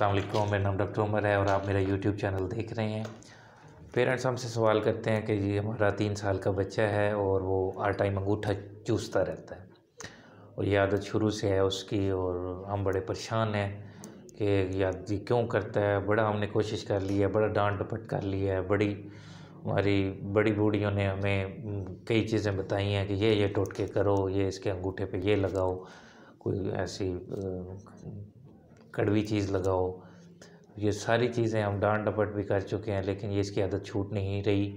अस्सलाम वालेकुम मेरा नाम डॉक्टर उमर है और आप मेरा यूट्यूब चैनल देख रहे हैं पेरेंट्स हमसे सवाल करते हैं कि जी हमारा तीन साल का बच्चा है और वो हर टाइम अंगूठा चूसता रहता है और ये आदत शुरू से है उसकी और हम बड़े परेशान हैं कि याद जी क्यों करता है बड़ा हमने कोशिश कर ली है बड़ा डांट डपट कर लिया है बड़ी हमारी बड़ी बूढ़ियों ने हमें कई चीज़ें बताई हैं कि ये ये टोटके करो ये इसके अंगूठे पर ये लगाओ कोई ऐसी कड़वी चीज़ लगाओ ये सारी चीज़ें हम डांट डपट भी कर चुके हैं लेकिन ये इसकी आदत छूट नहीं रही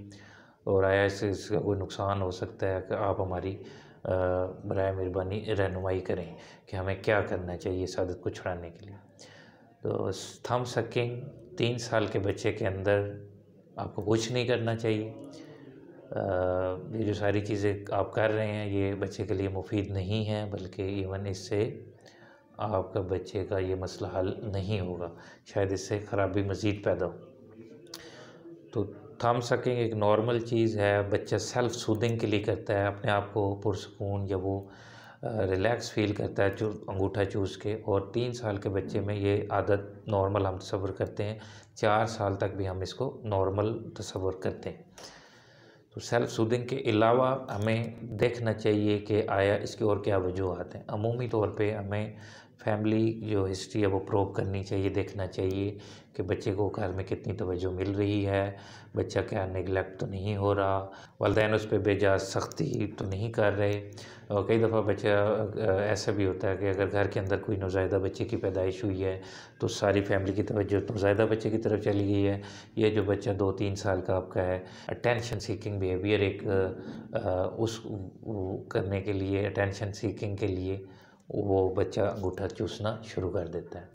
और आया इससे इसका कोई नुकसान हो सकता है कि आप हमारी बर मेहरबानी रहनुमाई करें कि हमें क्या करना चाहिए इस आदत को छुड़ाने के लिए तो थम सकें तीन साल के बच्चे के अंदर आपको कुछ नहीं करना चाहिए ये जो सारी चीज़ें आप कर रहे हैं ये बच्चे के लिए मुफीद नहीं है बल्कि इवन इससे आपका बच्चे का ये मसला हल नहीं होगा शायद इससे ख़राबी मज़ीद पैदा हो तो थम सकेंगे एक नॉर्मल चीज़ है बच्चा सेल्फ़ सूदिंग के लिए करता है अपने आप को पुरसकून या वो रिलैक्स फील करता है अंगूठा चूस के और तीन साल के बच्चे में ये आदत नॉर्मल हम तस्वर करते हैं चार साल तक भी हम इसको नॉर्मल तस्वर करते हैं तो सेल्फ सूदिंग के अलावा हमें देखना चाहिए कि आया इसके और क्या वजूहत हैं अमूमी तौर पे हमें फैमिली जो हिस्ट्री है वो प्रूव करनी चाहिए देखना चाहिए कि बच्चे को घर में कितनी तोज्जो मिल रही है बच्चा क्या निगलेक्ट तो नहीं हो रहा वालदेन उस पर बेजा सख्ती तो नहीं कर रहे और कई दफ़ा बच्चा ऐसा भी होता है कि अगर घर के अंदर कोई नौजायदा बच्चे की पैदाइश हुई है तो सारी फैमिली की तवज्जो नौजायदा बच्चे की तरफ चली गई है यह जो बच्चा दो तीन साल का आपका है अटेंशन सीकिंग बिहेवियर एक आ, उस करने के लिए अटेंशन सीकिंग के लिए वो बच्चा अंगूठा चूसना शुरू कर देता है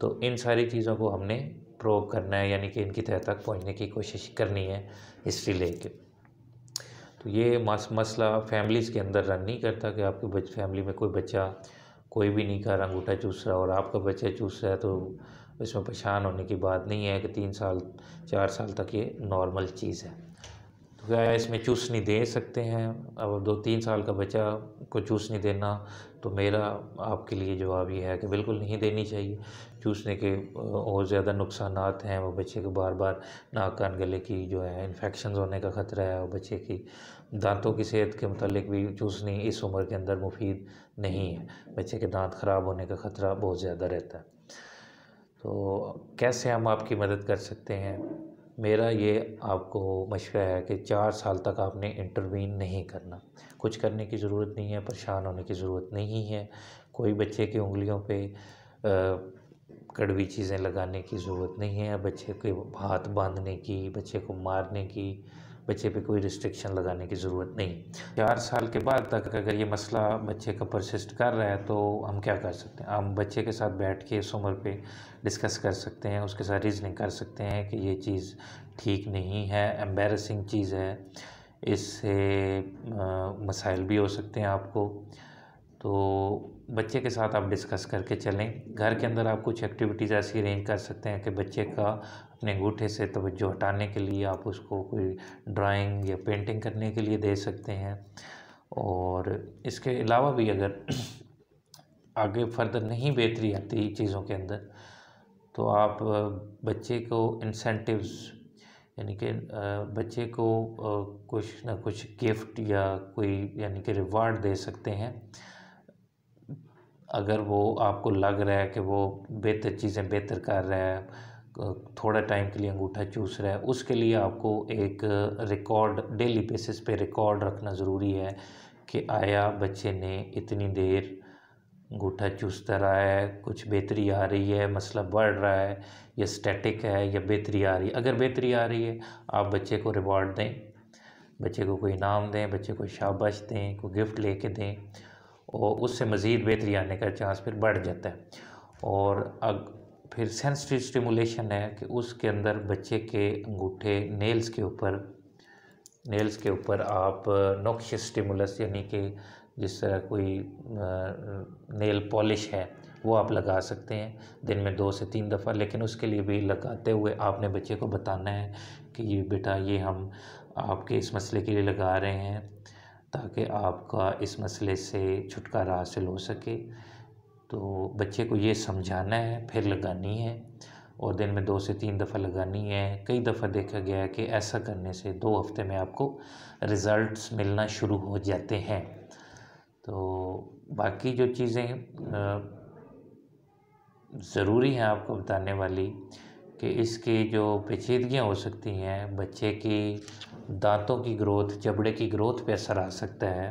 तो इन सारी चीज़ों को हमने प्रोव करना है यानी कि इनकी तह तक पहुंचने की कोशिश करनी है हिस्ट्री लेके तो ये मस मसला फैमिलीज़ के अंदर रन नहीं करता कि आपकी बच फैमिली में कोई बच्चा कोई भी नहीं कर अंगूठा चूस रहा और आपका बच्चा चूस रहा है तो इसमें परेशान होने की बात नहीं है कि तीन साल चार साल तक ये नॉर्मल चीज़ है तो क्या इसमें चूसनी दे सकते हैं अब दो तीन साल का बच्चा को चूसनी देना तो मेरा आपके लिए जवाब ये है कि बिल्कुल नहीं देनी चाहिए चूसने के और ज़्यादा नुकसान हैं वो बच्चे को बार बार नाक कान गले की जो है इन्फेक्शन होने का ख़तरा है और बच्चे की दांतों की सेहत के मतलब भी चूसनी इस उम्र के अंदर मुफीद नहीं है बच्चे के दांत ख़राब होने का ख़तरा बहुत ज़्यादा रहता है तो कैसे हम आपकी मदद कर सकते हैं मेरा ये आपको मशवरा है कि चार साल तक आपने इंटरवीन नहीं करना कुछ करने की ज़रूरत नहीं है परेशान होने की ज़रूरत नहीं है कोई बच्चे की उंगलियों पे कड़वी चीज़ें लगाने की ज़रूरत नहीं है या बच्चे के हाथ बांधने की बच्चे को मारने की बच्चे पे कोई रिस्ट्रिक्शन लगाने की ज़रूरत नहीं चार साल के बाद तक अगर ये मसला बच्चे का परसिस्ट कर रहा है तो हम क्या कर सकते हैं हम बच्चे के साथ बैठ के इस उम्र पर डिस्कस कर सकते हैं उसके साथ रीजनिंग कर सकते हैं कि ये चीज़ ठीक नहीं है एम्बेरसिंग चीज़ है इससे मसाइल भी हो सकते हैं आपको तो बच्चे के साथ आप डिस्कस करके चलें घर के अंदर आप कुछ एक्टिविटीज़ ऐसी अरेंज कर सकते हैं कि बच्चे का अपने अंगूठे से तोज्जो हटाने के लिए आप उसको कोई ड्राइंग या पेंटिंग करने के लिए दे सकते हैं और इसके अलावा भी अगर आगे फर्दर नहीं बेहतरी आती चीज़ों के अंदर तो आप बच्चे को इंसेंटिव्स यानी कि बच्चे को कुछ ना कुछ गिफ्ट या कोई यानी कि रिवार्ड दे सकते हैं अगर वो आपको लग रहा है कि वो बेहतर चीज़ें बेहतर कर रहा है थोड़ा टाइम के लिए अंगूठा चूस रहा है उसके लिए आपको एक रिकॉर्ड डेली बेसिस पे रिकॉर्ड रखना ज़रूरी है कि आया बच्चे ने इतनी देर अंगूठा चूसता रहा है कुछ बेहतरी आ रही है मसला बढ़ रहा है या स्टैटिक है या बेहतरी आ रही है अगर बेहतरी आ रही है आप बच्चे को रिवॉर्ड दें बच्चे को कोई इनाम दें बच्चे को शाबाश दें कोई गिफ्ट लेके दें और उससे मज़ीद बेहतरी आने का चांस फिर बढ़ जाता है और अग फिर सेंसटिव स्टिमुलेशन है कि उसके अंदर बच्चे के अंगूठे नेल्स के ऊपर नेल्स के ऊपर आप नोक्शियस स्टिमुलस यानी कि जिस तरह कोई नेल पॉलिश है वो आप लगा सकते हैं दिन में दो से तीन दफ़ा लेकिन उसके लिए भी लगाते हुए आपने बच्चे को बताना है कि ये बेटा ये हम आपके इस मसले के लिए लगा रहे हैं ताकि आपका इस मसले से छुटकारा हासिल हो सके तो बच्चे को ये समझाना है फिर लगानी है और दिन में दो से तीन दफ़ा लगानी है कई दफ़ा देखा गया है कि ऐसा करने से दो हफ्ते में आपको रिज़ल्ट्स मिलना शुरू हो जाते हैं तो बाकी जो चीज़ें ज़रूरी हैं आपको बताने वाली कि इसकी जो पेचीदगियाँ हो सकती हैं बच्चे की दांतों की ग्रोथ जबड़े की ग्रोथ पे असर आ सकता है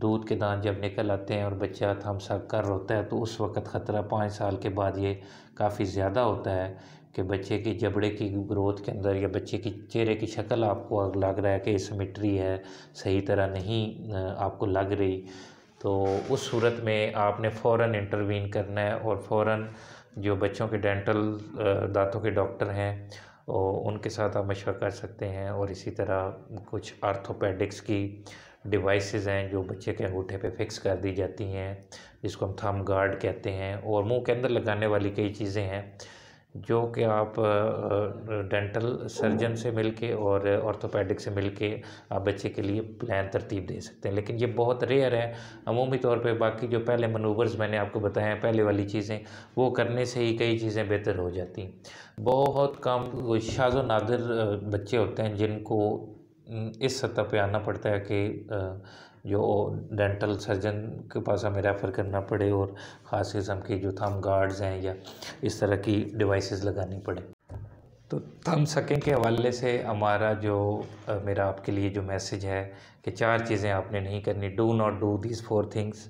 दूध के दांत जब निकल आते हैं और बच्चा थमसा कर होता है तो उस वक़्त ख़तरा पाँच साल के बाद ये काफ़ी ज़्यादा होता है कि बच्चे की जबड़े की ग्रोथ के अंदर या बच्चे की चेहरे की शक्ल आपको लग रहा है कि सिमिट्री है सही तरह नहीं आपको लग रही तो उस सूरत में आपने फ़ौर इंटरवीन करना है और फ़ौर जो बच्चों के डेंटल दांतों के डॉक्टर हैं और उनके साथ आप मशवरा कर सकते हैं और इसी तरह कुछ आर्थोपेडिक्स की डिवाइसेस हैं जो बच्चे के अंगूठे पे फिक्स कर दी जाती हैं जिसको हम थम गार्ड कहते हैं और मुंह के अंदर लगाने वाली कई चीज़ें हैं जो कि आप डेंटल सर्जन से मिलके और ऑर्थोपेडिक से मिलके आप बच्चे के लिए प्लान तरतीब दे सकते हैं लेकिन ये बहुत रेयर है अमूमी तौर पे बाकी जो पहले मनूवर्स मैंने आपको बताए हैं पहले वाली चीज़ें वो करने से ही कई चीज़ें बेहतर हो जाती बहुत कम शाजो नादर बच्चे होते हैं जिनको इस सतह पे आना पड़ता है कि जो डेंटल सर्जन के पास हमें रेफ़र करना पड़े और ख़ास किस्म के जो थम गार्ड्स हैं या इस तरह की डिवाइसेस लगानी पड़े तो थम सकें के हवाले से हमारा जो मेरा आपके लिए जो मैसेज है कि चार चीज़ें आपने नहीं करनी do not do these four things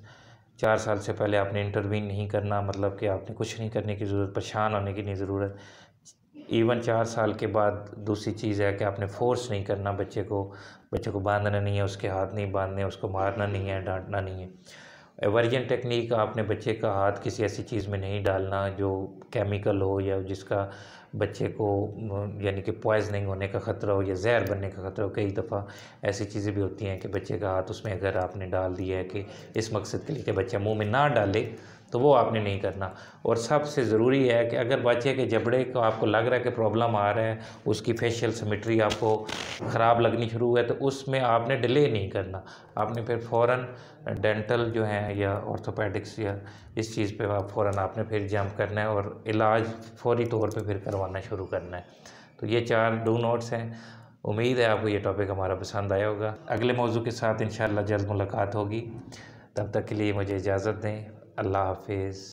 चार साल से पहले आपने इंटरवीन नहीं करना मतलब कि आपने कुछ नहीं करने की ज़रूरत परेशान होने की नहीं ज़रूरत इवन चार साल के बाद दूसरी चीज़ है कि आपने फोर्स नहीं करना बच्चे को बच्चे को बांधना नहीं है उसके हाथ नहीं बांधने उसको मारना नहीं है डांटना नहीं है एवर्जन टेक्निक आपने बच्चे का हाथ किसी ऐसी चीज़ में नहीं डालना जो केमिकल हो या जिसका बच्चे को यानी कि पॉइजनिंग होने का ख़तरा हो या जहर बनने का ख़तरा हो कई दफ़ा ऐसी चीज़ें भी होती हैं कि बच्चे का हाथ उसमें अगर आपने डाल दिया है कि इस मकसद के लिए कि बच्चा मुंह में ना डाले तो वो आपने नहीं करना और सबसे ज़रूरी है कि अगर बच्चे के जबड़े को आपको लग रहा है कि प्रॉब्लम आ रहा है उसकी फेशियल सिमेट्री आपको ख़राब लगनी शुरू है तो उसमें आपने डिले नहीं करना आपने फिर फ़ौर डेंटल जो है या ऑर्थोपेडिक्स या इस चीज़ पे आप फ़ौर आपने फिर जंप करना है और इलाज फौरी तौर पर फिर करवाना शुरू करना है तो ये चार डू नोट्स हैं उम्मीद है आपको ये टॉपिक हमारा पसंद आया होगा अगले मौजू के साथ इन जल्द मुलाकात होगी तब तक के लिए मुझे इजाज़त दें আল্লাহ হাফিজ